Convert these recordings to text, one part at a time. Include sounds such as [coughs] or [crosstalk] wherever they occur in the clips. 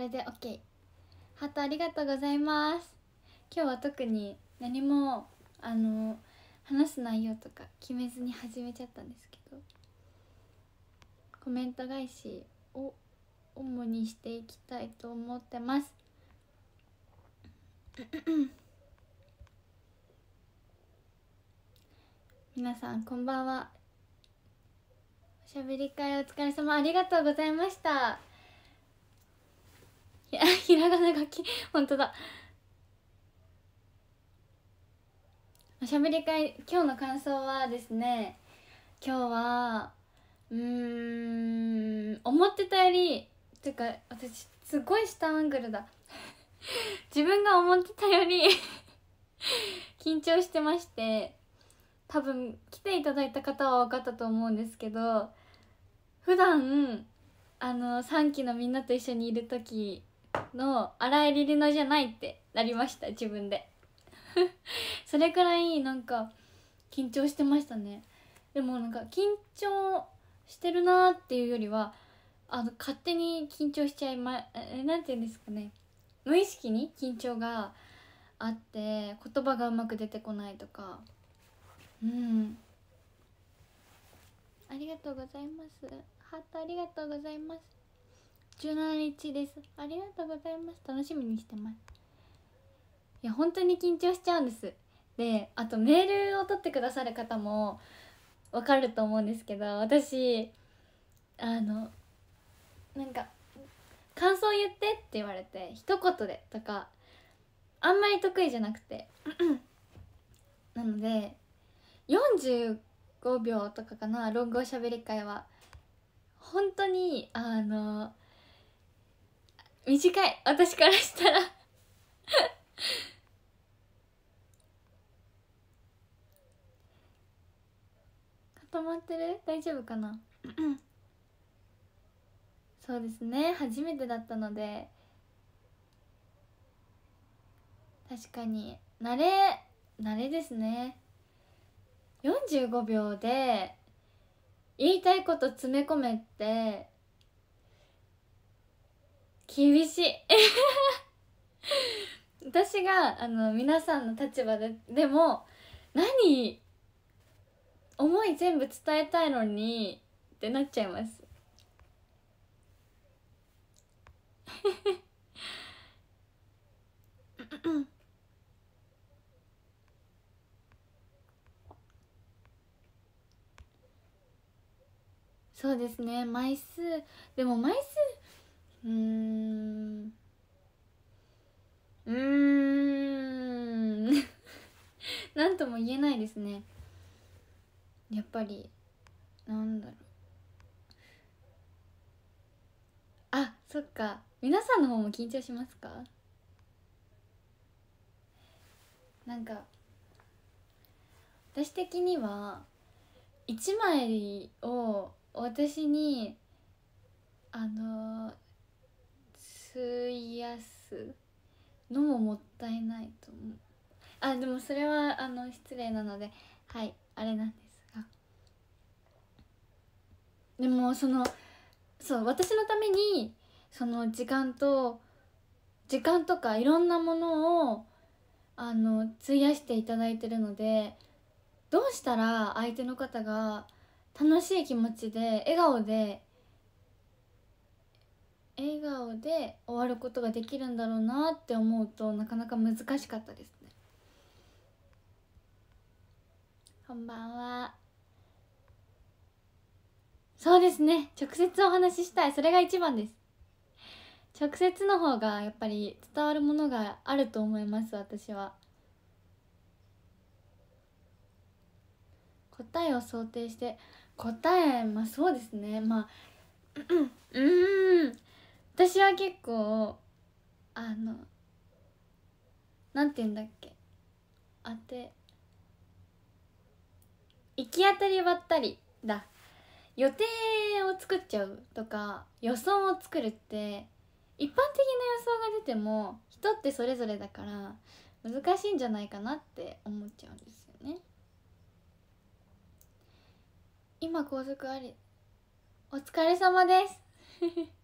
これで OK ハートありがとうございます今日は特に何もあの話す内容とか決めずに始めちゃったんですけどコメント返しを主にしていきたいと思ってますみな [coughs] さんこんばんはおしゃべり会お疲れ様ありがとうございましたひら [laughs] ひらがな書き本当だおしゃべり会今日の感想はですね今日はうん思ってたよりっていうか私すごい下アングルだ [laughs] 自分が思ってたより [laughs] 緊張してまして多分来ていただいた方は分かったと思うんですけど普段あの3期のみんなと一緒にいる時の荒井リリのじゃないってなりました自分で [laughs] それくらいなんか緊張してましたねでもなんか緊張してるなーっていうよりはあの勝手に緊張しちゃいま何て言うんですかね無意識に緊張があって言葉がうまく出てこないとかうんありがとうございますハートありがとうございます17日ですありがとうございます楽しみにしてますいや本当に緊張しちゃうんですであとメールを取ってくださる方もわかると思うんですけど私あのなんか「感想言って」って言われて一言でとかあんまり得意じゃなくて [clears throat] なので45秒とかかなロングおしゃべり会は本当にあの短い私からしたら固まってる大丈夫かなそうですね初めてだったので確かに慣れ慣れですね45秒で言いたいこと詰め込めって厳しい [laughs] 私があの皆さんの立場ででも何思い全部伝えたいのにってなっちゃいます [laughs] そうですね枚数でも枚数うんうん [laughs] なんとも言えないですねやっぱりなんだろうあそっか皆さんの方も緊張しますかなんか私的には1枚を私にあのー費やすのももったいないと思うあでもそれはあの失礼なのではいあれなんですがでもそのそう私のためにその時間と時間とかいろんなものをあの費やしていただいてるのでどうしたら相手の方が楽しい気持ちで笑顔で笑顔で終わることができるんだろうなって思うとなかなか難しかったですねこんばんはそうですね直接お話ししたいそれが一番です直接の方がやっぱり伝わるものがあると思います私は答えを想定して答えまあそうですねまあうん私は結構あのなんて言うんだっけ当て行き当たりばったりだ予定を作っちゃうとか予想を作るって一般的な予想が出ても人ってそれぞれだから難しいんじゃないかなって思っちゃうんですよね今高速ありお疲れ様です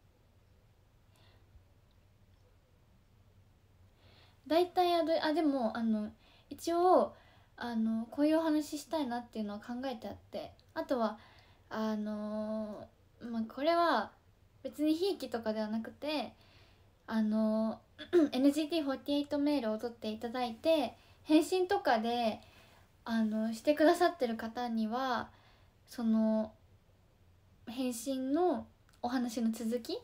大体あどあでもあの一応あのこういうお話したいなっていうのは考えてあってあとはあのー、まあ、これは別にひいきとかではなくてあの [clears throat] ー、NGT48 メールを取っていただいて返信とかであのしてくださってる方にはその返信のお話の続き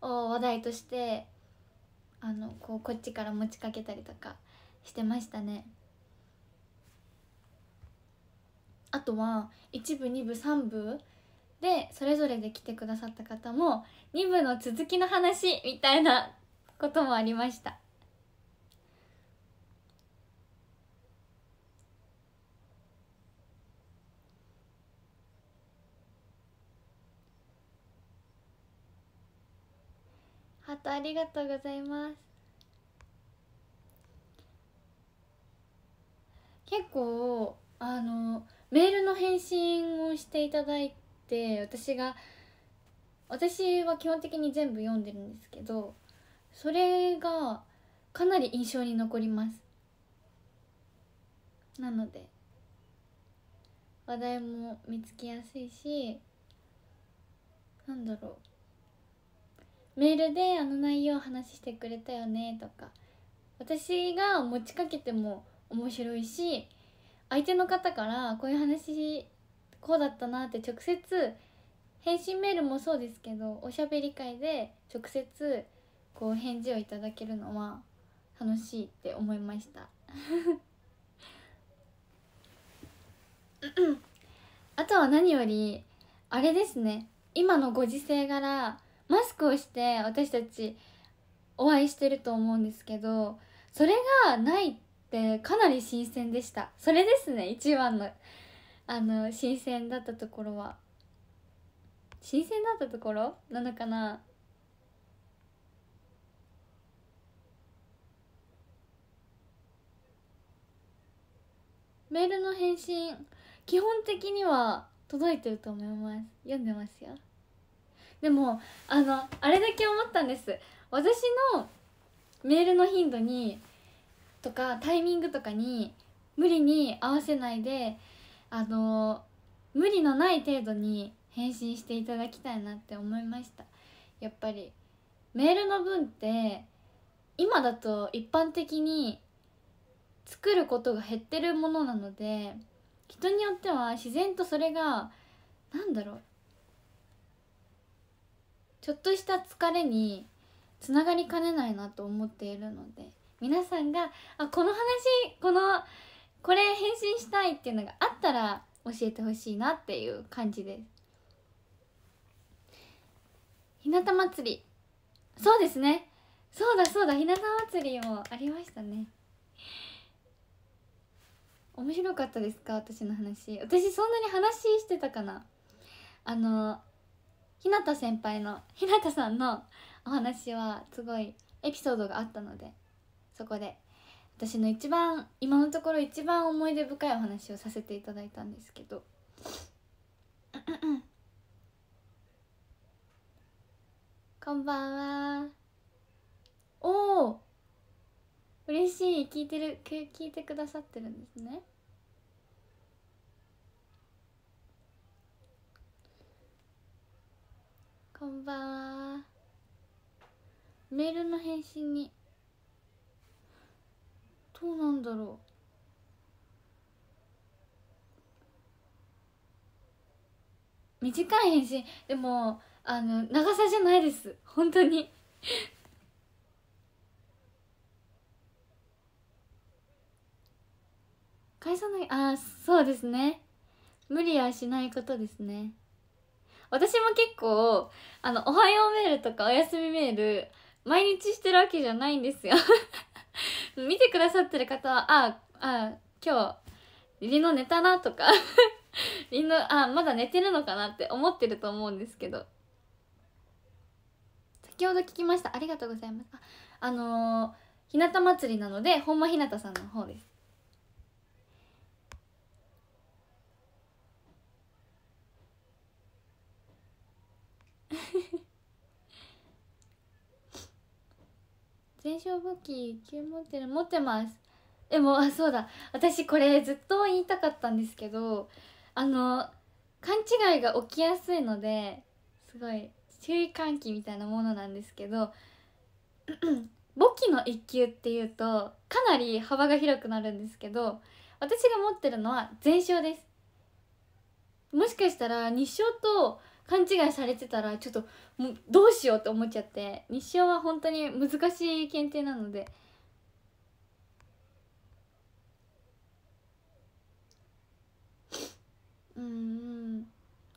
を話題としてあのこうこっちから持ちかけたりとかしてましたねあとは1部2部3部でそれぞれで来てくださった方も2部の続きの話みたいなこともありましたありがとうございます結構あのメールの返信をしていただいて私が私は基本的に全部読んでるんですけどそれがかなり印象に残りますなので話題も見つけやすいしなんだろうメールであの内容話してくれたよねとか私が持ちかけても面白いし相手の方からこういう話こうだったなって直接返信メールもそうですけどおしゃべり会で直接こう返事をいただけるのは楽しいって思いました [laughs] あとは何よりあれですね今のご時世柄マスクをして私たちお会いしてると思うんですけどそれがないってかなり新鮮でしたそれですね一番のあの新鮮だったところは新鮮だったところなのかなメールの返信基本的には届いてると思います読んでますよでもあのあれだけ思ったんです私のメールの頻度にとかタイミングとかに無理に合わせないであの無理のない程度に返信していただきたいなって思いましたやっぱりメールの文って今だと一般的に作ることが減ってるものなので人によっては自然とそれが何だろうちょっとした疲れにつながりかねないなと思っているので皆さんがあこの話このこれ返信したいっていうのがあったら教えてほしいなっていう感じです日向祭りそうですねそうだそうだ日向祭りもありましたね面白かったですか私の話私そんなに話してたかなあの日向先輩の日向さんのお話はすごいエピソードがあったのでそこで私の一番今のところ一番思い出深いお話をさせていただいたんですけど [coughs] こんばんはおお嬉しい聞いてる聞いてくださってるんですねこんばんはメールの返信にどうなんだろう短い返信でもあの長さじゃないです本当に返さないあそうですね無理はしないことですね私も結構あのおはようメールとかおやすみメール毎日してるわけじゃないんですよ [laughs] 見てくださってる方はああ今日りの寝たなとかり [laughs] のあまだ寝てるのかなって思ってると思うんですけど先ほど聞きましたありがとうございますあのー、日向祭りなので本間ひなたさんの方です [laughs] 全勝武器9持ってる持ってますでもあそうだ私これずっと言いたかったんですけどあの勘違いが起きやすいのですごい注意喚起みたいなものなんですけど [clears throat] 簿記の1級っていうとかなり幅が広くなるんですけど私が持ってるのは全勝ですもしかしたら日照と勘違いされてたらちょっともうどうしようって思っちゃって日照は本当に難しい検定なので。うん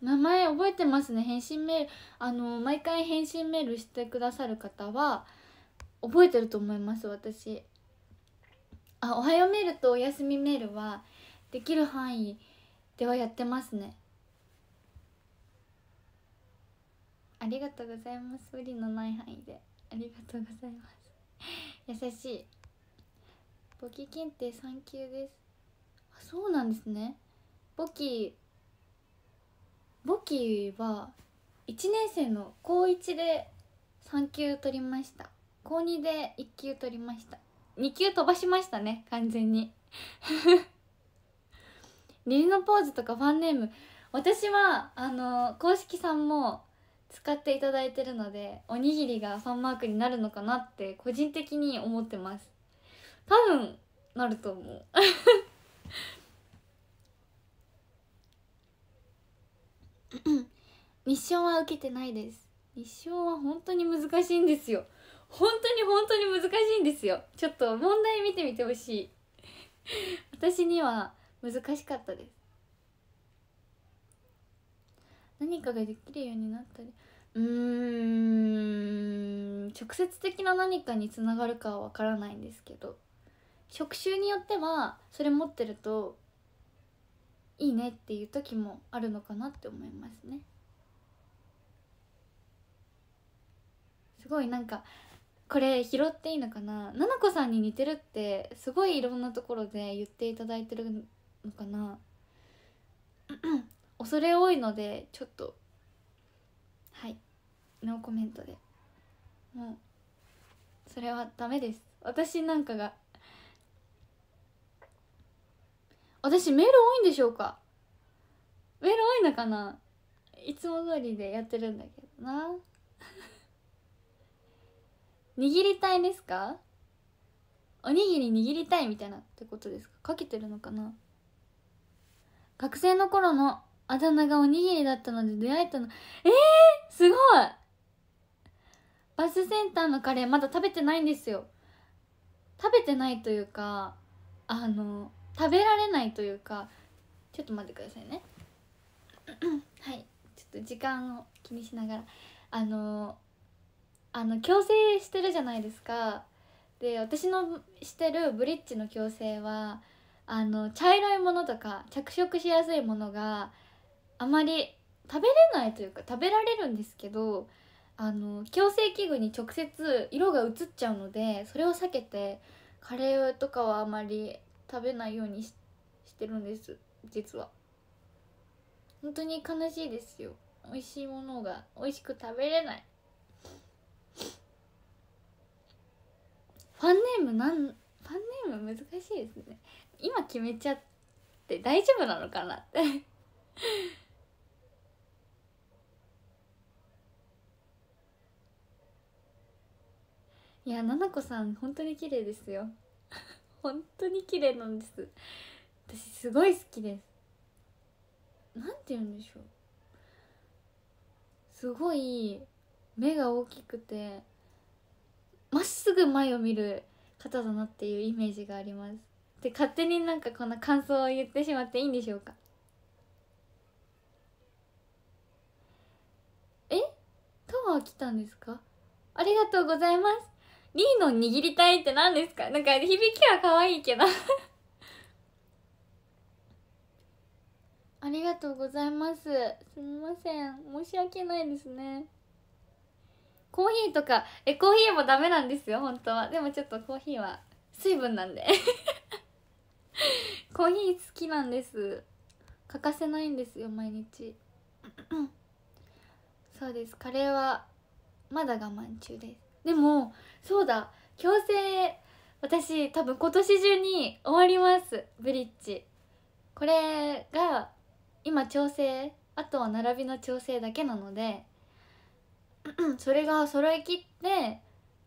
名前覚えてますね返信メールあの毎回返信メールしてくださる方は覚えてると思います私あおはようメールとおやすみメールはできる範囲ではやってますねありがとうございます無理のない範囲でありがとうございます [laughs] 優しい簿記検定3級ですあそうなんですね簿記簿記は1年生の高1で3級取りました高2で1級取りました2級飛ばしましたね完全に [laughs] リリのポーズとかファンネーム私はあの公式さんも使っていただいてるのでおにぎりがファンマークになるのかなって個人的に思ってます多分なると思うミッションは受けてないですミッションは本当に難しいんですよ本当に本当に難しいんですよちょっと問題見てみてほしい私には難しかったです何かができるようになったりうん直接的な何かにつながるかは分からないんですけど職種によってはそれ持ってるといいねっていう時もあるのかなって思いますねすごいなんかこれ拾っていいのかなななこさんに似てるってすごいいろんなところで言っていただいてるのかな恐れ多いのでちょっとはいノーコメントでもうそれはダメです私なんかが私メール多いんでしょうかメール多いのかないつも通りでやってるんだけどな [laughs] 握りたいですかおにぎり握りたいみたいなってことですかかけてるのかな学生の頃のあだ名がおにぎりだったので出会えたのえー、すごいバスセンターのカレーまだ食べてないんですよ食べてないというかあの食べられないというかちょっと待ってくださいね [clears throat] はいちょっと時間を気にしながらあのあの矯正してるじゃないですかで私のしてるブリッジの矯正はあの茶色いものとか着色しやすいものがあまり食べれないというか食べられるんですけどあの矯正器具に直接色が移っちゃうのでそれを避けてカレーとかはあまり食べないようにしてるんです実は本当に悲しいですよ美味しいものが美味しく食べれないファンネームなんファンネーム難しいですね今決めちゃって大丈夫なのかなっていやななこさん本当に綺麗ですよ [laughs] 本当に綺麗なんです私すごい好きですなんて言うんでしょうすごい目が大きくてまっすぐ前を見る方だなっていうイメージがありますで勝手になんかこんな感想を言ってしまっていいんでしょうかえタワー来たんですかありがとうございますリーの握りたいって何ですかなんか響きは可愛いけどありがとうございますすみません申し訳ないですねコーヒーとかえコーヒーもダメなんですよ本当はでもちょっとコーヒーは水分なんで [laughs] コーヒー好きなんです欠かせないんですよ毎日 [coughs] そうですカレーはまだ我慢中ですでもそうだ強制私多分今年中に終わりますブリッジこれが今調整あとは並びの調整だけなので [clears throat] それが揃いきって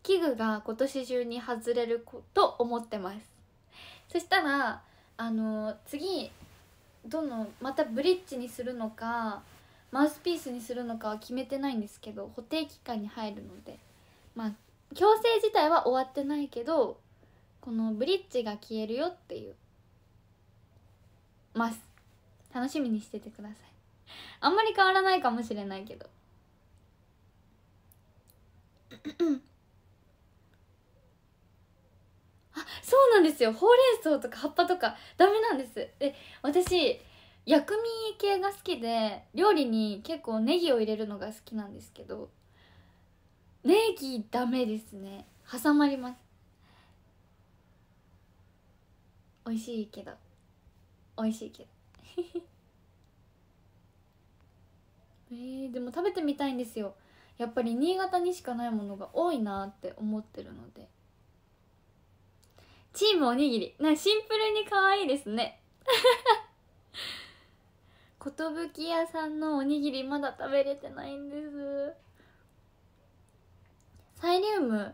器具が今年中に外れると思ってますそしたらあの次どのまたブリッジにするのかマウスピースにするのかは決めてないんですけど固定期間に入るので。まあ強制自体は終わってないけどこのブリッジが消えるよっていうます楽しみにしててくださいあんまり変わらないかもしれないけどあそうなんですよほうれん草とか葉っぱとかダメなんですえ私薬味系が好きで料理に結構ネギを入れるのが好きなんですけど礼儀ダメですね挟まります美味しいけど美味しいけど [laughs] えー、でも食べてみたいんですよやっぱり新潟にしかないものが多いなって思ってるのでチームおにぎりなシンプルに可愛いですね [laughs] 寿屋さんのおにぎりまだ食べれてないんですサイリウム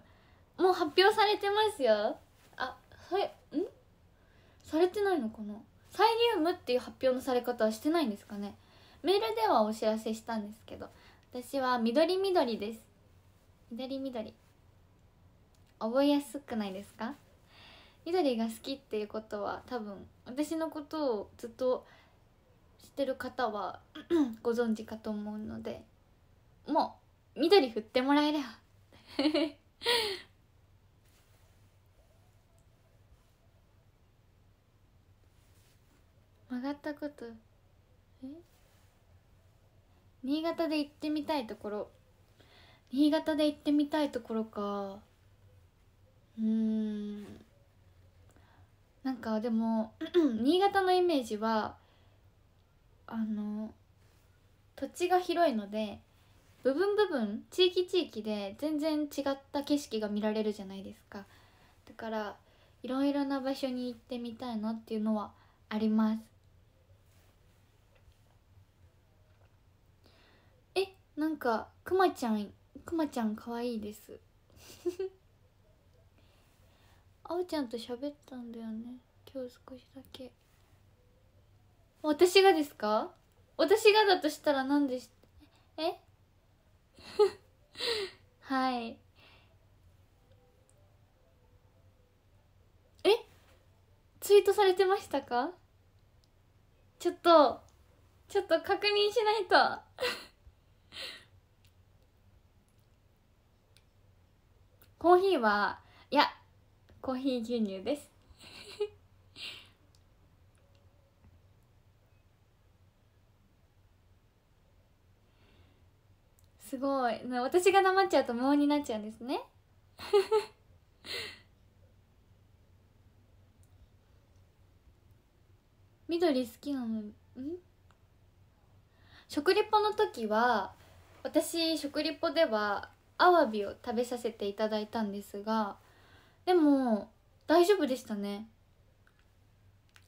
もう発表されてますよあそれんされてないのかなサイリウムっていう発表のされ方はしてないんですかねメールではお知らせしたんですけど私は緑緑です緑緑覚えやすくないですか緑が好きっていうことは多分私のことをずっと知ってる方は [clears throat] ご存知かと思うのでもう緑振ってもらえれば [laughs] 曲がったことえ新潟で行ってみたいところ新潟で行ってみたいところかうんなんかでも [clears throat] 新潟のイメージはあの土地が広いので部分部分地域地域で全然違った景色が見られるじゃないですかだからいろいろな場所に行ってみたいなっていうのはありますえなんかくまちゃんくまちゃんかわいいですあお [laughs] ちゃんと喋ったんだよね今日少しだけ私がですか私がだとしたら何でしえ [laughs] はいえツイートされてましたかちょっとちょっと確認しないと [laughs] コーヒーはいやコーヒー牛乳ですすごい私が黙っちゃうと無音になっちゃうんですね [laughs] 緑好きなのん食リポの時は私食リポではアワビを食べさせていただいたんですがでも大丈夫でしたね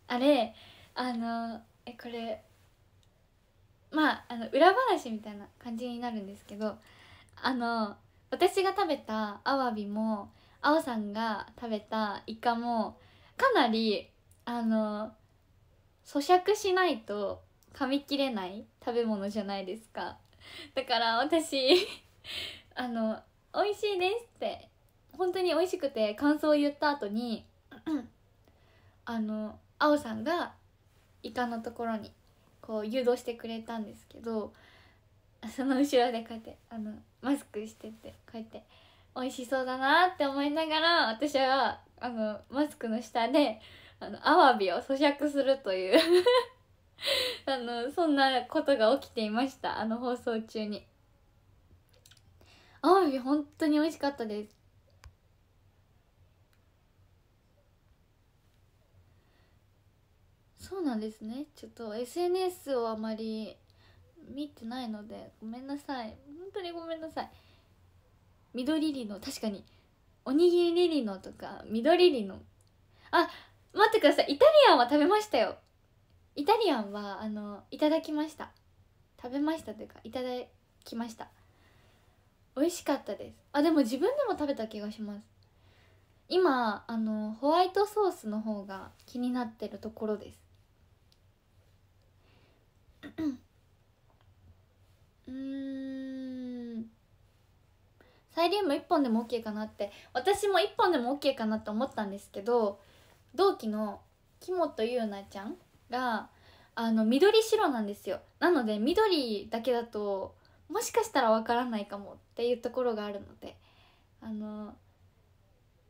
あれあのえこれまああの裏話みたいな感じになるんですけどあの私が食べたアワビもあおさんが食べたイカもかなりあの咀嚼しないと噛み切れない食べ物じゃないですかだから私 [laughs] あの美味しいですって本当に美味しくて感想を言った後にあのあおさんがイカのところにこう誘導してくれたんですけどその後ろでこうやってあのマスクしててこうやって美味しそうだなって思いながら私はあのマスクの下であのアワビを咀嚼するという [laughs] あのそんなことが起きていましたあの放送中にアワビ本当に美味しかったですそうなんですねちょっと SNS をあまり見てないのでごめんなさい本当にごめんなさい緑リの確かにおにぎりリのとか緑リのあ待ってくださいイタリアンは食べましたよイタリアンはあのいただきました食べましたというかいただきました美味しかったですあでも自分でも食べた気がします今あのホワイトソースの方が気になってるところですうんサイリウム1本でも OK かなって私も1本でも OK かなって思ったんですけど同期の木本優奈ちゃんがあの緑白なんですよなので緑だけだともしかしたらわからないかもっていうところがあるのであの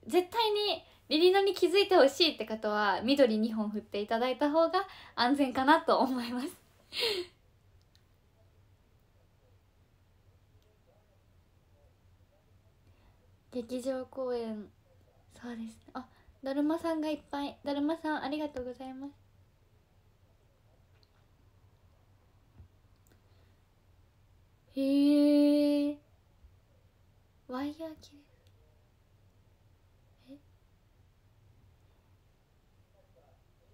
絶対にリリノに気づいてほしいって方は緑2本振っていただいた方が安全かなと思います [laughs] 劇場公演そうですねあだるまさんがいっぱいだるまさんありがとうございますへえワイヤー切れ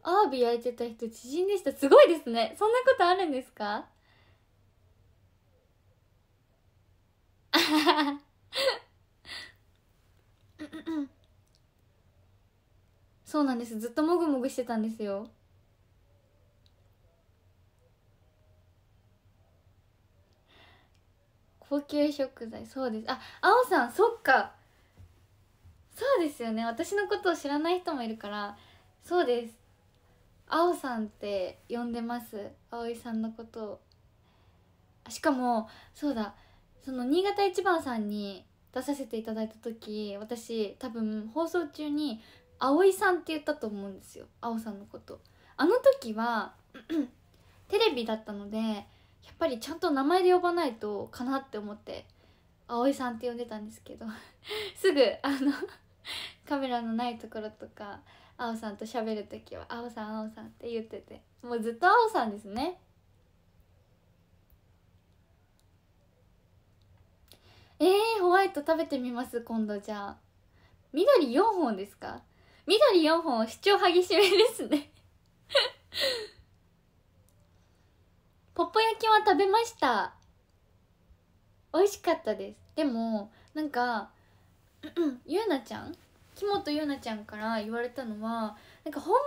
アワビ焼いてた人知人でしたすごいですねそんなことあるんですか [laughs] そうなんですずっともぐもぐしてたんですよ高級食材そうですああおさんそっかそうですよね私のことを知らない人もいるからそうですあおさんって呼んでます葵さんのことをしかもそうだその新潟一番さんに出させていただいた時私多分放送中に「葵さん」って言ったと思うんですよあおさんのことあの時は [clears throat] テレビだったのでやっぱりちゃんと名前で呼ばないとかなって思って「葵さん」って呼んでたんですけど [laughs] すぐあのカメラのないところとかあおさんと喋る時は「あおさんあおさん」って言っててもうずっとあおさんですねえー、ホワイト食べてみます今度じゃあ緑4本ですか緑4本主張激しめですね [laughs] ポッポ焼きは食べました美味しかったですでもなんかゆうなちゃん木本優奈ちゃんから言われたのはなんか本物の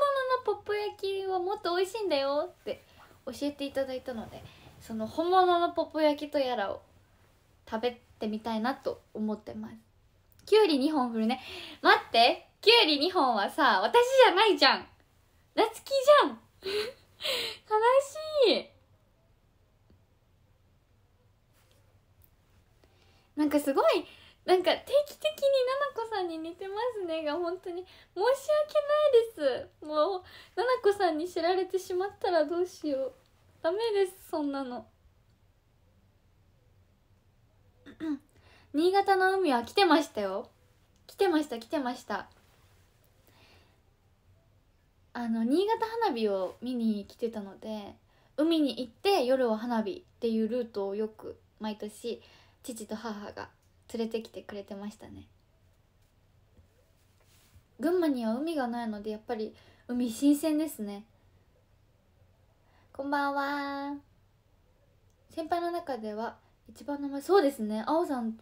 ポップ焼きはもっと美味しいんだよって教えていただいたのでその本物のポップ焼きとやらを食べてみたいなと思ってますきゅうり2本振るね待ってきゅうり2本はさ私じゃないじゃんなつきじゃん [laughs] 悲しいなんかすごいなんか定期的に「菜々子さんに似てますね」が本当に申し訳ないですもう菜々子さんに知られてしまったらどうしようダメですそんなの新潟の海は来てましたよ来てました来てましたあの新潟花火を見に来てたので海に行って夜は花火っていうルートをよく毎年父と母が連れてきてくれてましたね群馬には海がないのでやっぱり海新鮮ですねこんばんは先輩の中では一番名前そうですねあおさん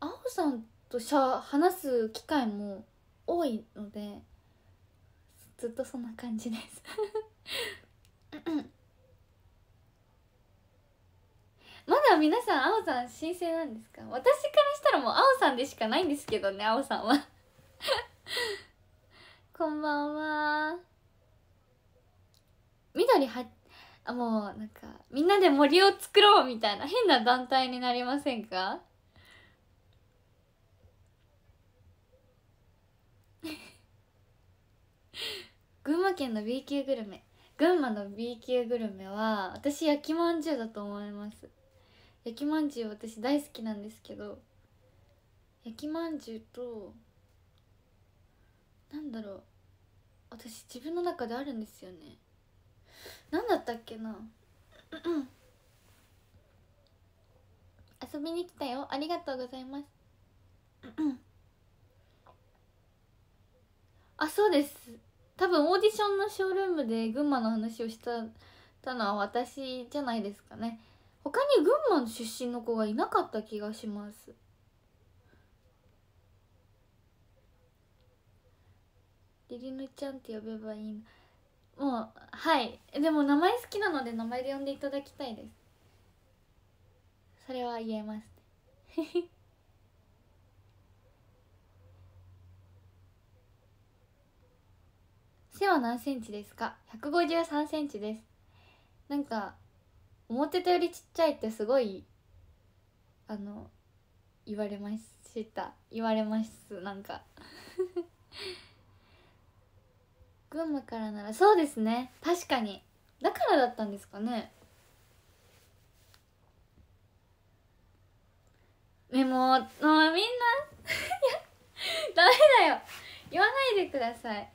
あおさんとしゃ話す機会も多いのでずっとそんな感じですまだ皆さんあおさん新鮮なんですか私からしたらもうあおさんでしかないんですけどねあおさんは [laughs] こんばんは緑はあもうなんかみんなで森を作ろうみたいな変な団体になりませんか [laughs] 群馬県の B 級グルメ群馬の B 級グルメは私焼きまんじゅうだと思います焼きまんじゅう私大好きなんですけど焼きまんじゅうとなんだろう私自分の中であるんですよね何だったっけな遊びに来たよありがとうございますあそうです多分オーディションのショールームで群馬の話をしたたのは私じゃないですかね他に群馬の出身の子がいなかった気がしますリリぬちゃんって呼べばいいもうはいでも名前好きなので名前で呼んでいただきたいですそれは言えます [laughs] 背は何センチですか153センチですなんか思ってたよりちっちゃいってすごいあの言われました言われますなんか [laughs] 群馬からならそうですね確かにだからだったんですかねメモもみんないや [laughs] ダメだよ言わないでください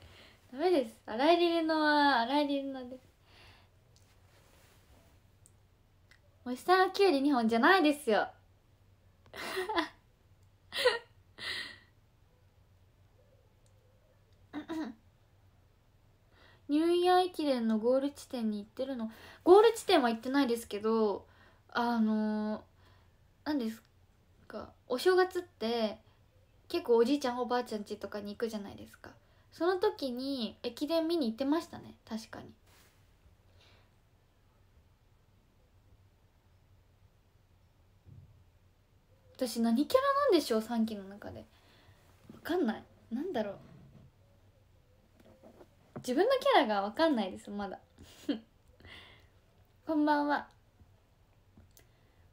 ダメです荒井リレのは荒井リレのですおじさんはきゅ2本じゃないですよ [laughs] ニューイヤー駅伝のゴール地点に行ってるのゴール地点は行ってないですけどあの何ですかお正月って結構おじいちゃんおばあちゃん家とかに行くじゃないですかその時に駅伝見に行ってましたね確かに私何キャラなんでしょう3期の中で分かんないなんだろう自分のキャラが分かんないですまだ [laughs] こんばんは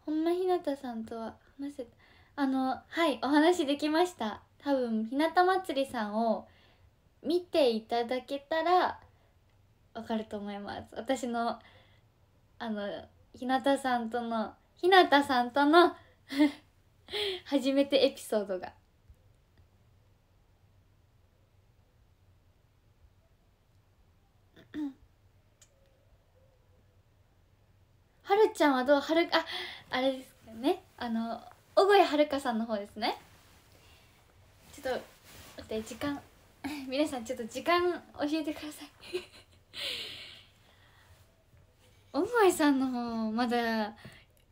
ほんまひなたさんとは話せたあのはいお話できました多分ひなたまつりさんを見ていただけたらわかると思います私のあのひなたさんとのひなたさんとの初めてエピソードがはるちゃんはどうはるああれですかねあの小声はるかさんの方ですねちょっと待って時間 [laughs] 皆さんちょっと時間教えてください [laughs] 小声さんの方まだ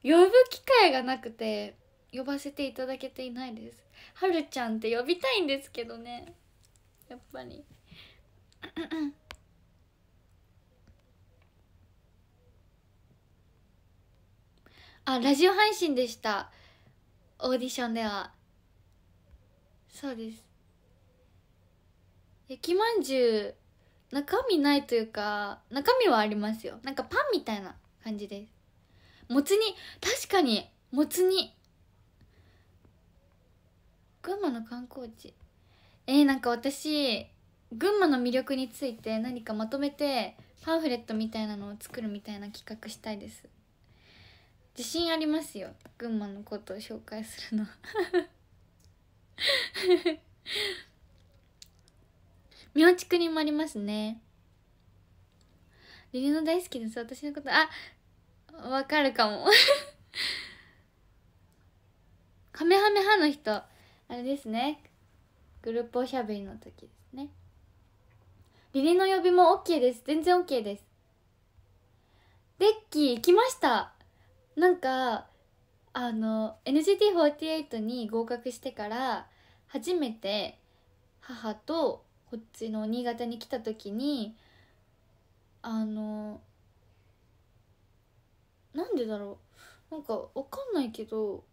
呼ぶ機会がなくて呼ばせていただけていないですはるちゃんって呼びたいんですけどねやっぱりあラジオ配信でしたオーディションではそうです雪まんじゅう中身ないというか中身はありますよなんかパンみたいな感じですもつ煮確かにもつ煮群馬の観光地えー、なんか私群馬の魅力について何かまとめてパンフレットみたいなのを作るみたいな企画したいです自信ありますよ群馬のことを紹介するのみょうちくにもありますねリリの大好きです私のことあわかるかも [laughs] カメハメ派の人あれですねグループおしゃべりの時ですねリリの呼びも OK です全然 OK ですデッキ行きましたなんかあの NCT48 に合格してから初めて母とこっちの新潟に来た時にあのなんでだろうなんかわかんないけど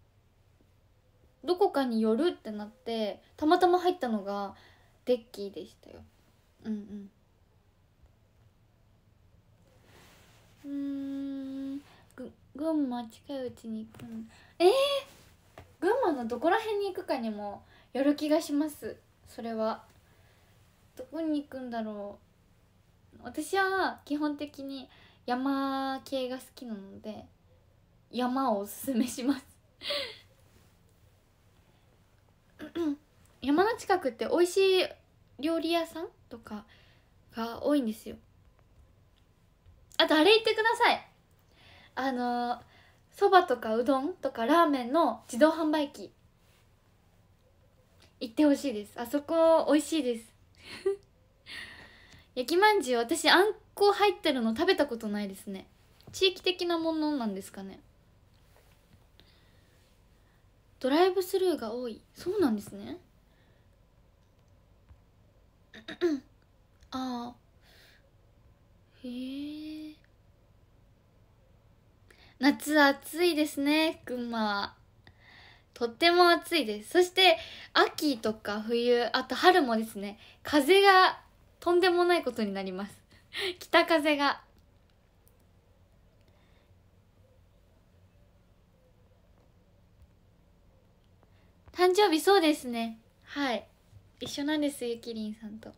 どこかに寄るってなってたまたま入ったのがデッキでしたようんうんうん群馬近いうちに行くんえー、群馬のどこら辺に行くかにもよる気がしますそれはどこに行くんだろう私は基本的に山系が好きなので山をおすすめします [clears throat] 山の近くって美味しい料理屋さんとかが多いんですよあとあれ言ってくださいあのそばとかうどんとかラーメンの自動販売機行ってほしいですあそこ美味しいです [laughs] 焼きまんじゅう私あんこ入ってるの食べたことないですね地域的なものなんですかねドライブスルーが多いそうなんですねああへえ夏暑いですね群馬はとっても暑いですそして秋とか冬あと春もですね風がとんでもないことになります北風が誕生日そうですねはい一緒なんですゆきりんさんと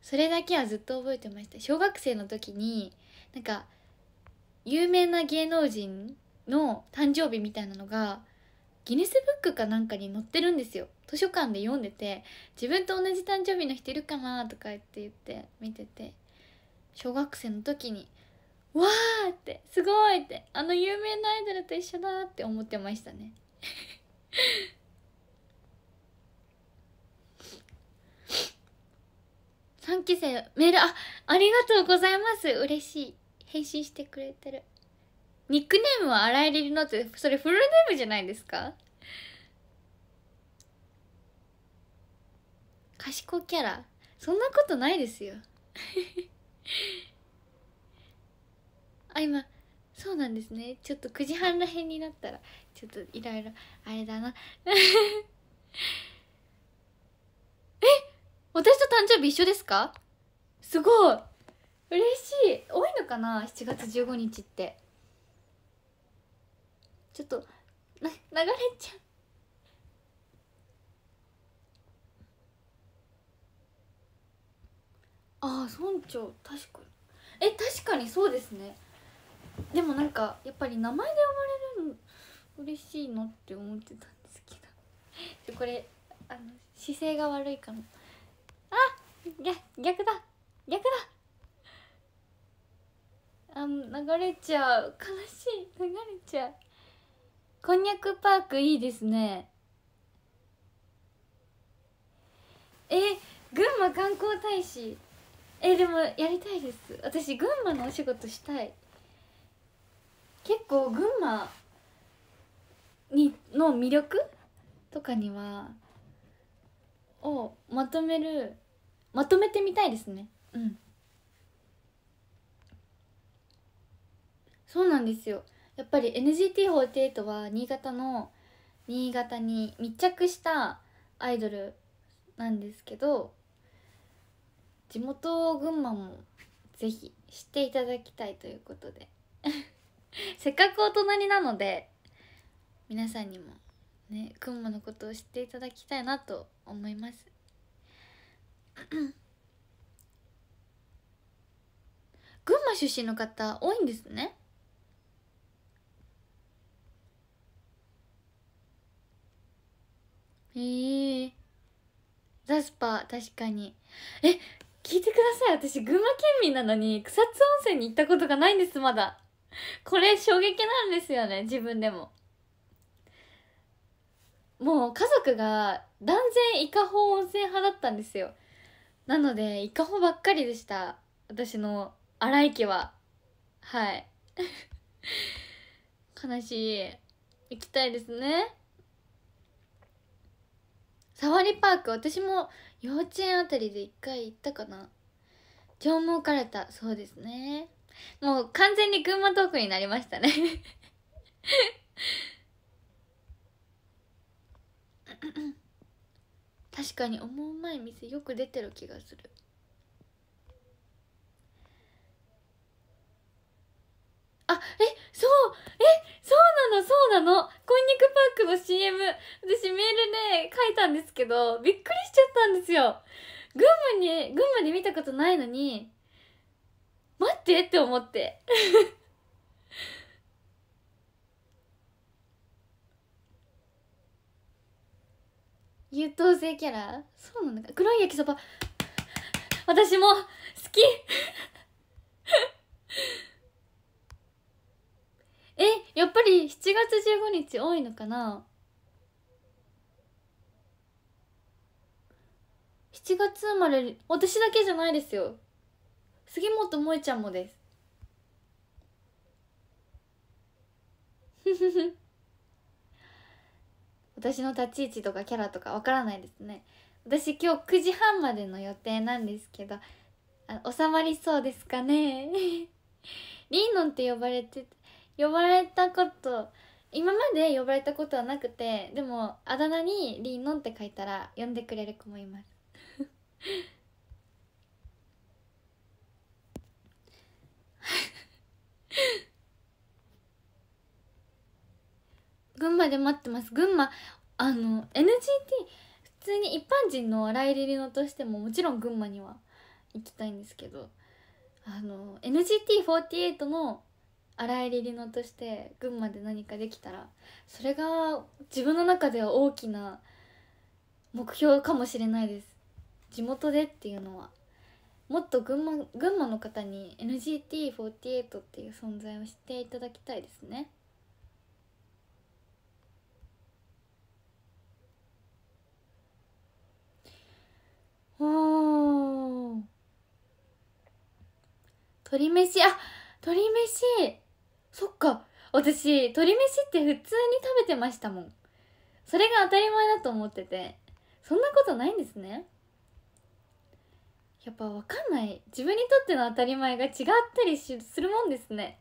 それだけはずっと覚えてました小学生の時になんか有名な芸能人の誕生日みたいなのがギネスブックかなんかに載ってるんですよ図書館で読んでて自分と同じ誕生日の人いるかなとか言って言って見てて小学生の時に「わー!」って「すごい!」ってあの有名なアイドルと一緒だって思ってましたね3 [laughs] 期生メールあありがとうございます嬉しい返信してくれてるニックネームはあらゆリの」ってそれフルネームじゃないですか賢キャラそんなことないですよ [laughs] あ今そうなんですねちょっと9時半らへんになったらちょっといろいろあれだな [laughs] え私と誕生日一緒ですかすごい嬉しい多いのかな7月15日ってちょっとな流れちゃうああ村長確かにえ確かにそうですねでもなんかやっぱり名前で呼ばれる嬉しいのって思ってたんですけど [laughs] これあの姿勢が悪いかもあ逆だ逆だあ流れちゃう悲しい流れちゃうこんにゃくパークいいですねえ群馬観光大使えでもやりたいです私群馬のお仕事したい結構群馬にの魅力とかにはをまとめるまとめてみたいですねうんそうなんですよやっぱり NGT48 は新潟の新潟に密着したアイドルなんですけど地元群馬もぜひ知っていただきたいということで [laughs] せっかく大人になので皆さんにもねくんものことを知っていただきたいなと思います [coughs] 群馬出身の方多いんですねへえザスパ確かにえ聞いてください私群馬県民なのに草津温泉に行ったことがないんですまだこれ衝撃なんですよね自分でももう家族が断然伊香保温泉派だったんですよなので伊香保ばっかりでした私の荒井家ははい [laughs] 悲しい行きたいですねサワリパーク私も幼稚園あたりで一回行ったかな縄文かれたそうですねもう完全に群馬トークになりましたね確かに思うまい店よく出てる気がするあえそうえそうなのそうなのこんにゃくパークの CM 私メールで書いたんですけどびっくりしちゃったんですよ群馬に群馬で見たことないのに待ってって思って優等生キャラそうなんだ黒い焼きそば私も好きえやっぱり7月15日多いのかな7月生まれ私だけじゃないですよ杉本萌ちゃんもです [laughs] 私の立ち位置とかキャラとかわからないですね私今日9時半までの予定なんですけどあ収まりそうですかね [laughs] リーノンって呼ばれて呼ばれたこと今まで呼ばれたことはなくてでもあだ名に「リーノン」って書いたら呼んでくれる子もいます [laughs] 群馬で待ってます群馬あの NGT 普通に一般人の荒井リリノとしてももちろん群馬には行きたいんですけどあの NGT48 の荒井リリノとして群馬で何かできたらそれが自分の中では大きな目標かもしれないです地元でっていうのはもっと群馬群馬の方に NGT48 っていう存在を知っていただきたいですね。お鳥飯あ鳥飯そっか私鶏飯って普通に食べてましたもんそれが当たり前だと思っててそんなことないんですねやっぱ分かんない自分にとっての当たり前が違ったりするもんですね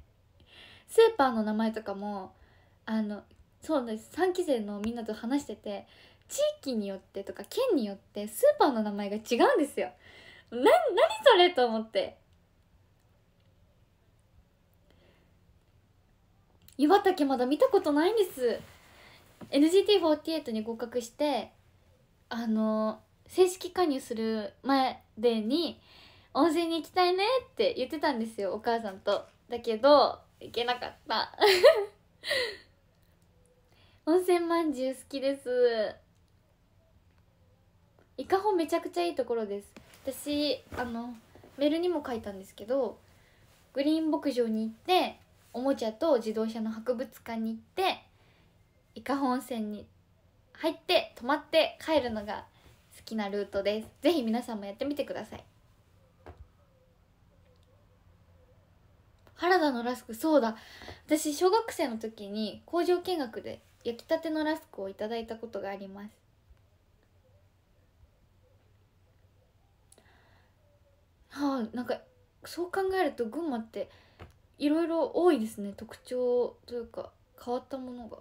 スーパーの名前とかもあのそうです3期生のみんなと話してて地域によってとか県によってスーパーの名前が違うんですよな何それと思って湯畑まだ見たことないんです NGT48 に合格してあの正式加入する前でに温泉に行きたいねって言ってたんですよお母さんとだけど行けなかった [laughs] 温泉まんじゅう好きですイカホめちゃくちゃいいところです私あのメールにも書いたんですけどグリーン牧場に行っておもちゃと自動車の博物館に行って伊香保温泉に入って泊まって帰るのが好きなルートですぜひ皆さんもやってみてください原田のラスクそうだ私小学生の時に工場見学で焼きたてのラスクをいただいたことがありますはあなんかそう考えると群馬っていろいろ多いですね特徴というか変わったものが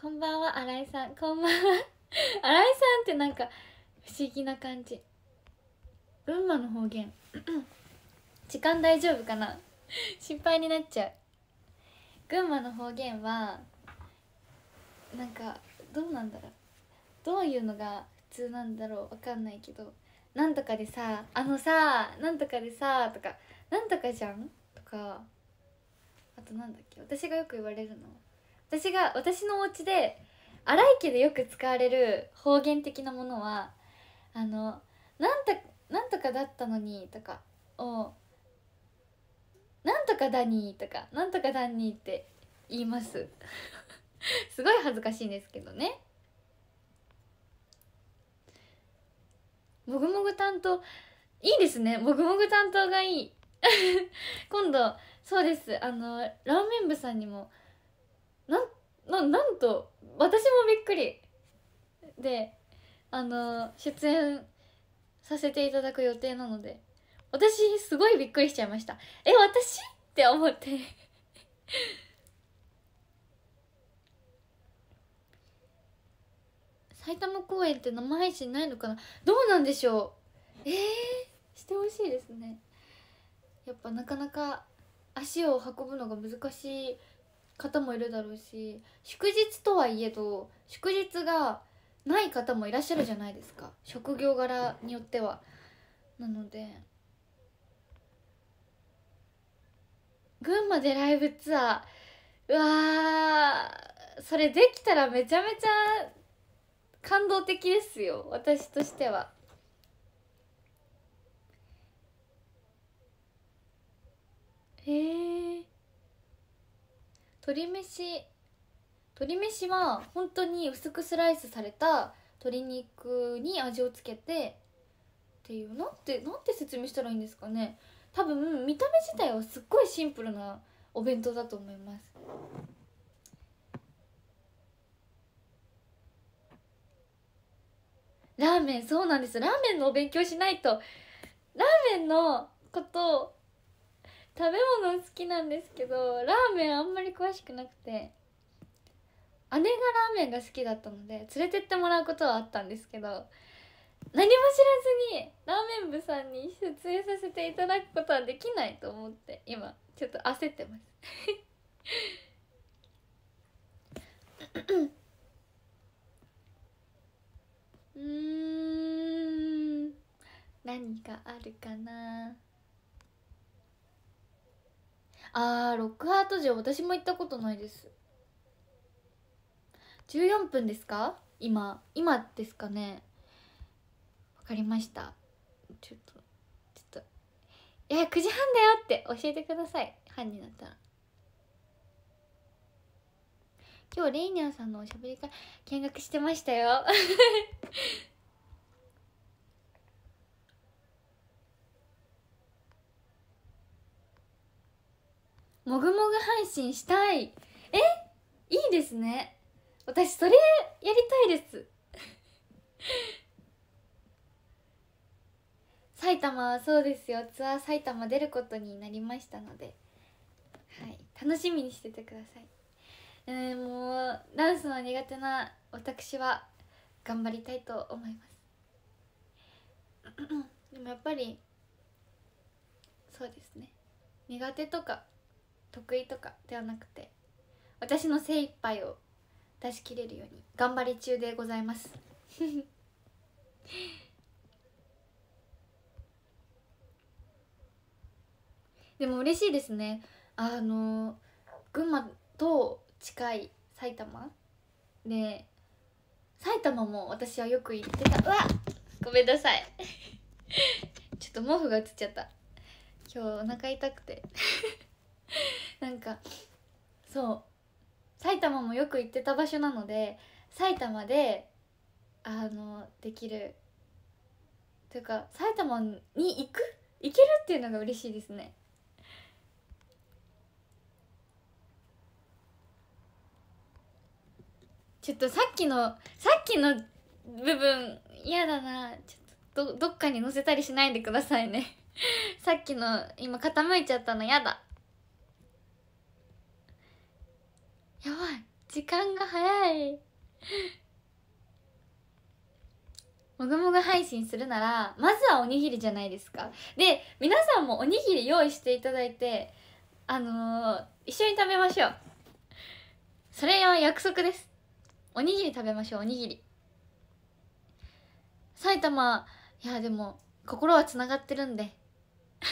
こんばんは新井さんこんばんは [laughs] 新井さんってなんか不思議な感じ群馬の方言 [clears throat] 時間大丈夫かな [laughs] 心配になっちゃう群馬の方言はなんかどうなんだろうどういうのが通なんだろうわかんないけど「なんとかでさあのさなんとかでさ」とか「なんとかじゃん?」とかあとなんだっけ私がよく言われるの私が私のお家で荒井家でよく使われる方言的なものは「あのなんとなんとかだったのに」とかを「なんとかだに」とか「なんとかだに」って言います [laughs] すごい恥ずかしいんですけどねもぐもぐ担当いいですねもぐもぐ担当がいい [laughs] 今度そうですあのラーメン部さんにもなんななんと私もびっくりであの出演させていただく予定なので私すごいびっくりしちゃいましたえ私って思って埼玉公演って生配信ないのかなどうなんでしょうえー、してほしいですねやっぱなかなか足を運ぶのが難しい方もいるだろうし祝日とはいえど祝日がない方もいらっしゃるじゃないですか職業柄によってはなので群馬でライブツアーうわそれできたらめちゃめちゃ感動的ですよ私としては。へえ鶏飯鶏飯は本当に薄くスライスされた鶏肉に味をつけてっていうなんてなんて説明したらいいんですかね多分見た目自体はすっごいシンプルなお弁当だと思いますラーメンそうなんですラーメンのお勉強しないとラーメンのこと食べ物好きなんですけどラーメンあんまり詳しくなくて姉がラーメンが好きだったので連れてってもらうことはあったんですけど何も知らずにラーメン部さんに出演させていただくことはできないと思って今ちょっと焦ってますうん何があるかなあーロックハート城私も行ったことないです14分ですか今今ですかねわかりましたちょっとちょっといや9時半だよって教えてください半になったら今日レイニャンさんのおしゃべり会見学してましたよ [laughs] もぐもぐ配信したいえいいですね私それやりたいです [laughs] 埼玉はそうですよツアー埼玉出ることになりましたので、はい、楽しみにしててくださいえー、もうダンスの苦手な私は頑張りたいと思います [clears throat] でもやっぱりそうですね苦手とか得意とかではなくて私の精一杯を出し切れるように頑張り中でございます [laughs] でも嬉しいですねあの群馬と近い埼玉で埼玉も私はよく行ってたうわごめんなさい [laughs] ちょっと毛布が映っちゃった今日お腹痛くて [laughs] なんかそう埼玉もよく行ってた場所なので埼玉であのできるというか埼玉に行く行けるっていうのが嬉しいですねちょっとさっきのさっきの部分嫌だなちょっとどっかに載せたりしないでくださいね [laughs] さっきの今傾いちゃったの嫌だやばい時間が早い [laughs] もぐもぐ配信するならまずはおにぎりじゃないですかで皆さんもおにぎり用意していただいてあのー、一緒に食べましょうそれは約束ですおにぎり食べましょうおにぎり埼玉いやでも心はつながってるんで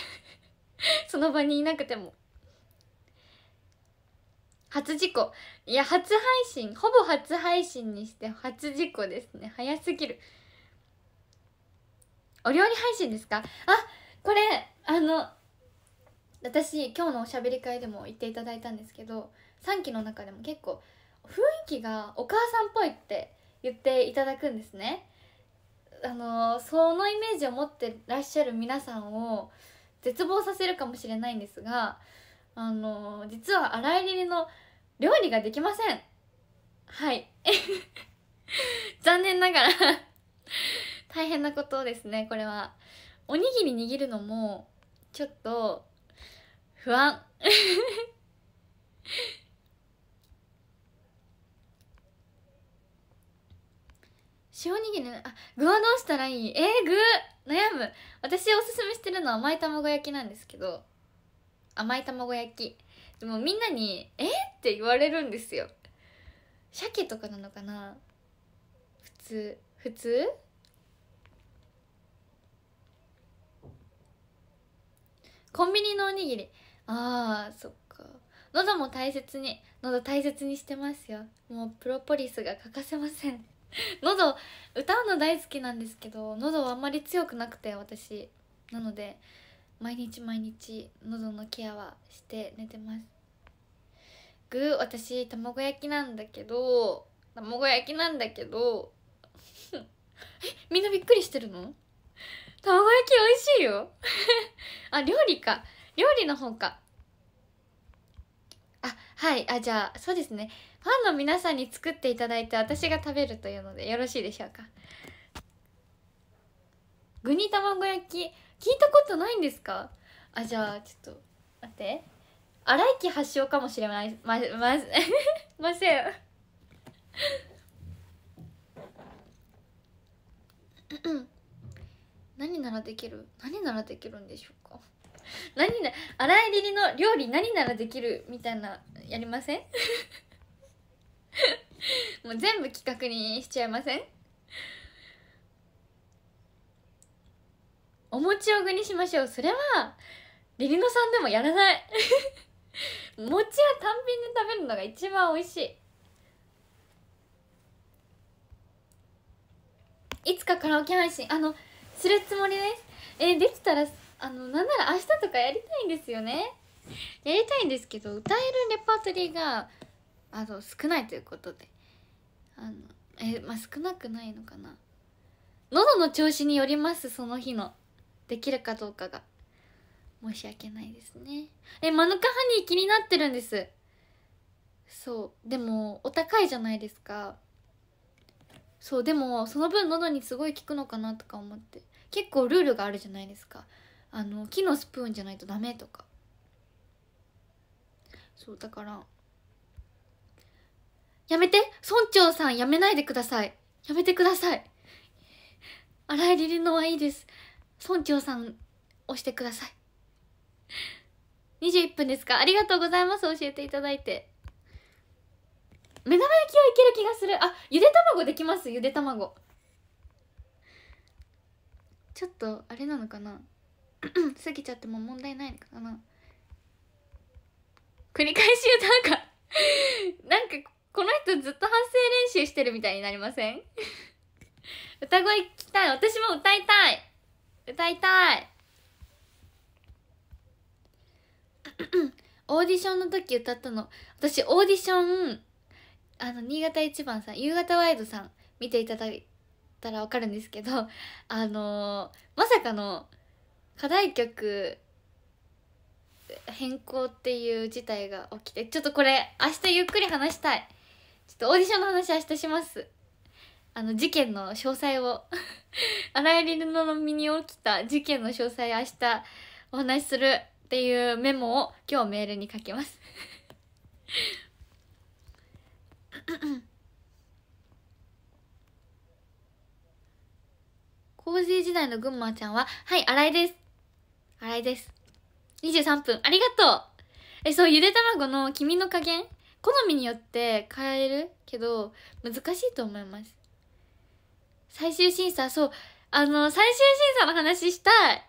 [laughs] その場にいなくても初事故いや初配信ほぼ初配信にして初事故ですね早すぎるお料理配信ですかあこれあの私今日のおしゃべり会でも言っていただいたんですけど3期の中でも結構雰囲気がお母さんっぽいって言っていただくんですねあのそのイメージを持ってらっしゃる皆さんを絶望させるかもしれないんですがあの実は洗い入リの料理ができませんはい [laughs] 残念ながら大変なことですねこれはおにぎり握るのもちょっと不安塩にぎりあ具はどうしたらいいえー、具悩む私おすすめしてるのは甘い卵焼きなんですけど甘い卵焼きでもみんなに「えっ?」って言われるんですよ鮭とかなのかな普通普通コンビニのおにぎりあーそっか喉も大切に喉大切にしてますよもうプロポリスが欠かせません [laughs] 喉歌うの大好きなんですけど喉はあんまり強くなくて私なので毎日毎日喉のケアはして寝てますグー私卵焼きなんだけど卵焼きなんだけどえ [laughs] みんなびっくりしてるの卵焼き美味しいよ [laughs] あ料理か料理の方かあはいあじゃあそうですねファンの皆さんに作っていただいて私が食べるというのでよろしいでしょうかグニ卵焼き聞いたことないんですかあじゃあちょっと待って荒井家発祥かもしれないままません何ならできる何ならできるんでしょうか何な荒井りりの料理何ならできるみたいなやりませんもう全部企画にしちゃいませんお餅を具にしましょうそれはりりのさんでもやらない [laughs] 餅は単品で食べるのが一番美味しいいつかカラオケ配信あのするつもりですえー、できたらあのなんなら明日とかやりたいんですよねやりたいんですけど歌えるレパートリーがあの少ないということであのえまあ少なくないのかな喉の調子によりますその日のできるかどうかが申し訳ないですねえマヌカハニー気になってるんですそうでもお高いじゃないですかそうでもその分喉にすごい効くのかなとか思って結構ルールがあるじゃないですかあの木のスプーンじゃないとダメとかそうだからやめて村長さんやめないでください。やめてください。洗いリリノはいいです。村長さん、押してください。21分ですかありがとうございます。教えていただいて。目玉焼きはいける気がする。あ、ゆで卵できます。ゆで卵。ちょっと、あれなのかな [clears throat] 過ぎちゃっても問題ないのかな繰り返しなんかなんかこの人ずっと発声練習してるみたいになりません [laughs] 歌声聞きたい私も歌いたい歌いたい [coughs] オーディションの時歌ったの私オーディションあの新潟一番さん夕方ワイドさん見ていただいたら分かるんですけど [laughs] あのー、まさかの課題曲変更っていう事態が起きてちょっとこれ明日ゆっくり話したいちょっとオーディションの話明日しますあの事件の詳細を荒井里の身に起きた事件の詳細明日お話しするっていうメモを今日メールに書きます [coughs] ジー時代の群馬ちゃんは、はい、新井です。新井です。23分、ありがとうえ、そう、ゆで卵の黄身の加減好みによって変えるけど難しいと思います最終審査そうあの最終審査の話したい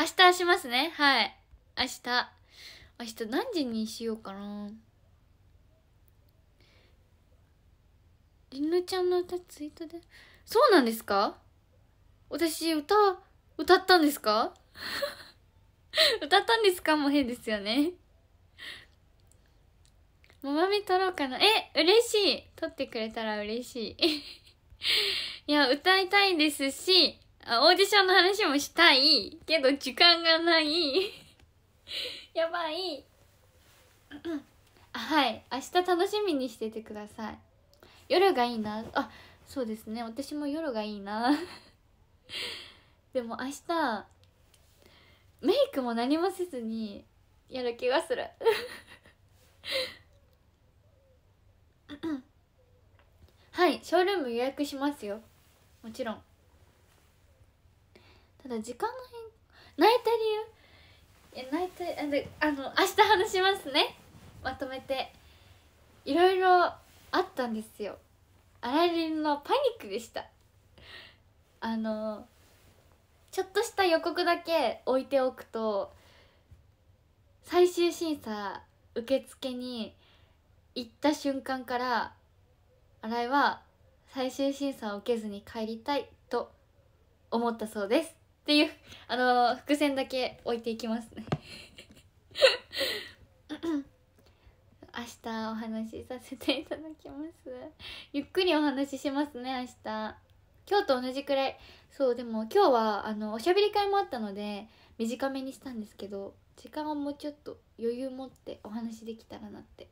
明日しますねはい明日明日何時にしようかなりのちゃんの歌ツイートでそうなんですか私歌歌ったんですか [laughs] 歌ったんですかも変ですよねもまみ撮ろうかなえ嬉しい撮ってくれたら嬉しい [laughs] いや歌いたいですしあオーディションの話もしたいけど時間がない [laughs] やばい [coughs] はい明日楽しみにしててください夜がいいなあそうですね私も夜がいいな [laughs] でも明日メイクも何もせずにやる気がする [clears throat] はいショールーム予約しますよもちろんただ時間の変泣いた理由え泣いたあであの明日話しますねまとめていろいろあったんですよあらゆるのパニックでしたあのちょっとした予告だけ置いておくと最終審査受付に行った瞬間から新井は最終審査を受けずに帰りたいと思ったそうですっていうあの伏線だけ置いていきますね [laughs] 明日お話しさせていただきますゆっくりお話ししますね明日今日と同じくらいそうでも今日はあのおしゃべり会もあったので短めにしたんですけど時間をもうちょっと余裕持ってお話できたらなって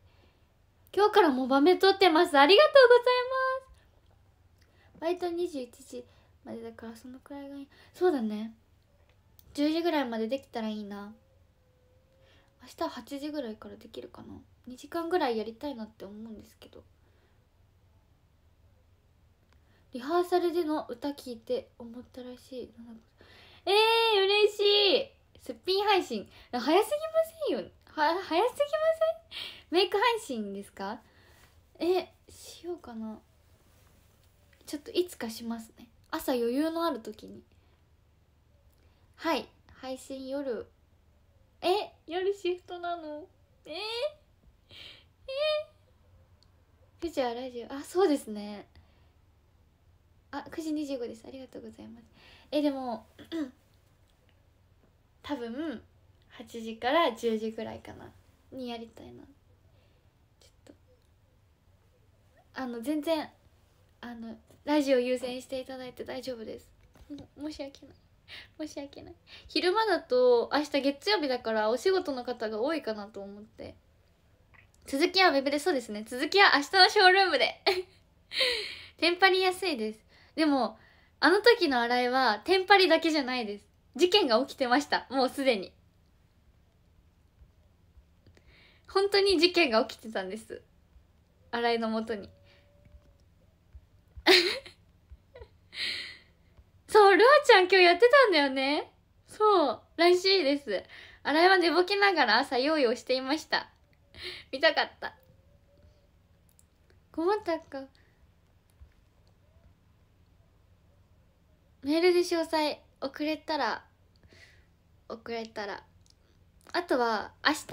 今日からもばめ撮ってますありがとうございますバイト21時までだからそのくらいがいいそうだね10時ぐらいまでできたらいいな明日8時ぐらいからできるかな2時間ぐらいやりたいなって思うんですけどリハーサルでの歌聞いて思ったらしいえー、嬉しいすっぴん配信早すぎませんよは早すぎませんメイク配信ですかえしようかなちょっといつかしますね朝余裕のある時にはい配信夜え夜シフトなのえー、えー、9時はラジオあそうですねあ9時25ですありがとうございますえでも [clears throat] 多分8時から10時ぐらいかなにやりたいなちょっとあの全然あのラジオ優先していただいて大丈夫です申し訳ない [laughs] 申し訳ない昼間だと明日月曜日だからお仕事の方が多いかなと思って続きはウェブでそうですね続きは明日のショールームで [laughs] テンパりやすいですでもあの時の洗いはテンパりだけじゃないです事件が起きてましたもうすでに本当に事件が起きてたんです新井のもとに [laughs] そうルアちゃん今日やってたんだよねそうらしいです新井は寝ぼけながら朝用意をしていました見たかった困ったかメールで詳細遅れたら遅れたらあとは明日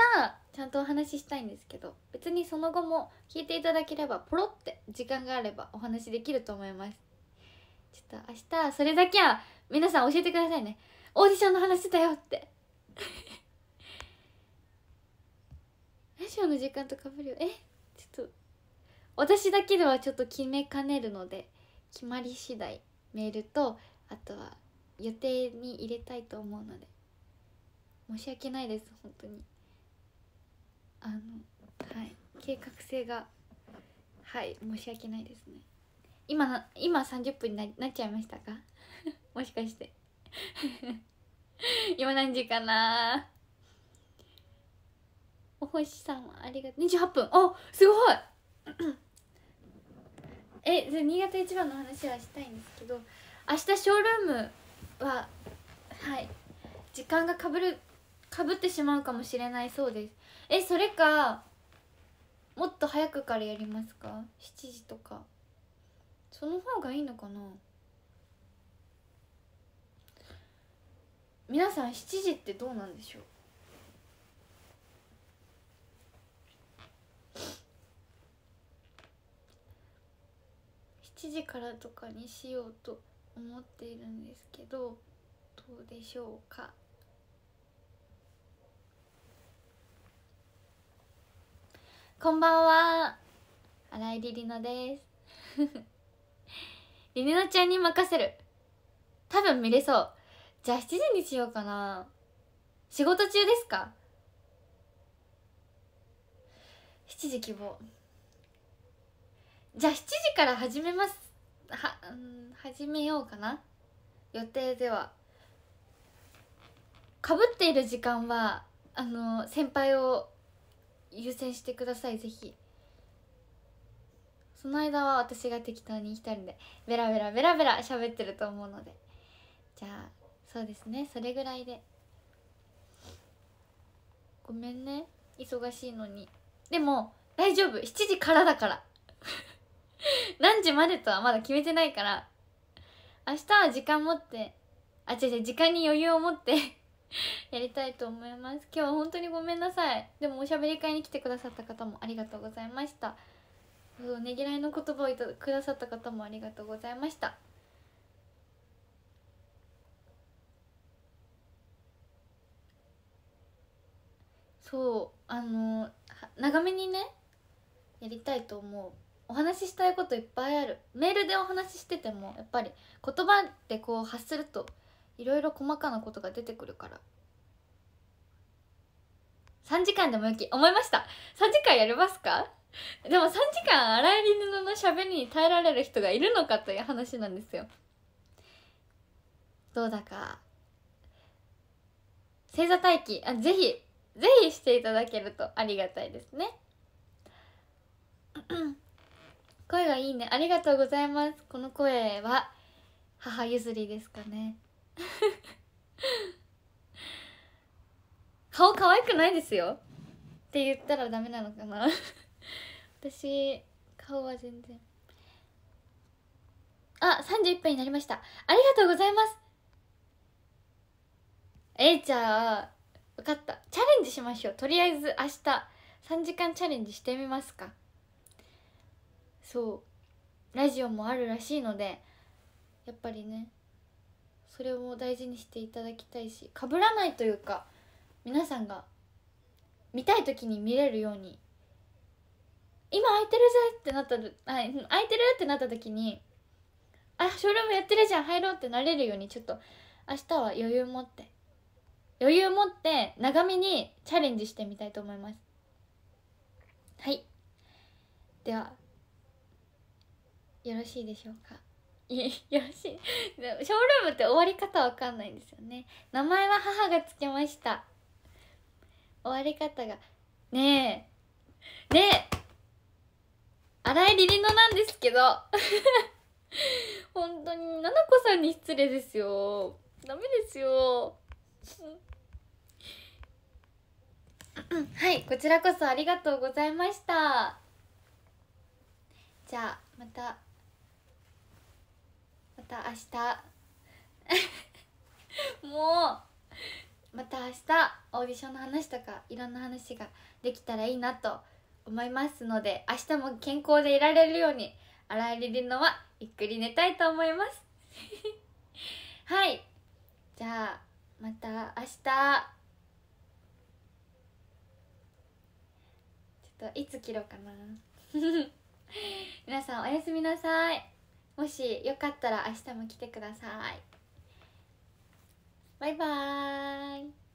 ちゃんとお話ししたいんですけど別にその後も聞いていただければポロって時間があればお話しできると思いますちょっと明日それだけは皆さん教えてくださいねオーディションの話だよって [laughs] ラジオの時間とかぶるよえちょっと私だけではちょっと決めかねるので決まり次第メールとあとは予定に入れたいと思うので申し訳ないです本当に。あのはい計画性がはい申し訳ないですね今今30分にななっちゃいましたか [laughs] もしかして [laughs] 今何時かなお星さんありがとう28分あすごい [coughs] えじゃ新潟一番の話はしたいんですけど明日ショールームははい時間がかぶるかぶってしまうかもしれないそうですえそれかもっと早くからやりますか7時とかその方がいいのかな皆さん7時ってどうなんでしょう7時からとかにしようと思っているんですけどどうでしょうかこんばんは新井りりのですりりのちゃんに任せる多分見れそうじゃあ7時にしようかな仕事中ですか7時希望じゃあ7時から始めますは、うん、始めようかな予定ではかぶっている時間はあの先輩を優先してくださいぜひその間は私が適当に一人でベラベラベラベラ喋ってると思うのでじゃあそうですねそれぐらいでごめんね忙しいのにでも大丈夫7時からだから [laughs] 何時までとはまだ決めてないから明日は時間持ってあ違う違う時間に余裕を持って [laughs] やりたいと思います今日は本当にごめんなさいでもおしゃべり会に来てくださった方もありがとうございましたそうねぎらいの言葉をいたくださった方もありがとうございましたそうあの長めにねやりたいと思うお話ししたいこといっぱいあるメールでお話ししててもやっぱり言葉でこう発するといろいろ細かなことが出てくるから3時間でもよき思いました3時間やりますかでも3時間洗い布のしゃべりに耐えられる人がいるのかという話なんですよどうだか正座待機あぜひぜひしていただけるとありがたいですね声がいいねありがとうございますこの声は母譲りですかね [laughs] 顔可愛くないですよって言ったらダメなのかな [laughs] 私顔は全然あ31分になりましたありがとうございますえい、ー、ちゃん分かったチャレンジしましょうとりあえず明日3時間チャレンジしてみますかそうラジオもあるらしいのでやっぱりねそれを大事にしていただきたいしかぶらないというか皆さんが見たい時に見れるように今空いてるぜってなった空いてるってなった時にあショールームやってるじゃん入ろうってなれるようにちょっと明日は余裕持って余裕持って長めにチャレンジしてみたいと思いますはいではよろしいでしょうかいしショールームって終わり方わかんないんですよね名前は母がつけました終わり方がねえねえ荒井リリノなんですけど [laughs] 本当にななこさんに失礼ですよダメですよはいこちらこそありがとうございましたじゃあまたた明日 [laughs] もうまた明日オーディションの話とかいろんな話ができたらいいなと思いますので明日も健康でいられるように洗いリリのはゆっくり寝たいと思います [laughs] はいじゃあまた明日ちょっといつ切ろうかな [laughs] 皆さんおやすみなさいもしよかったら明日も来てくださいバイバーイ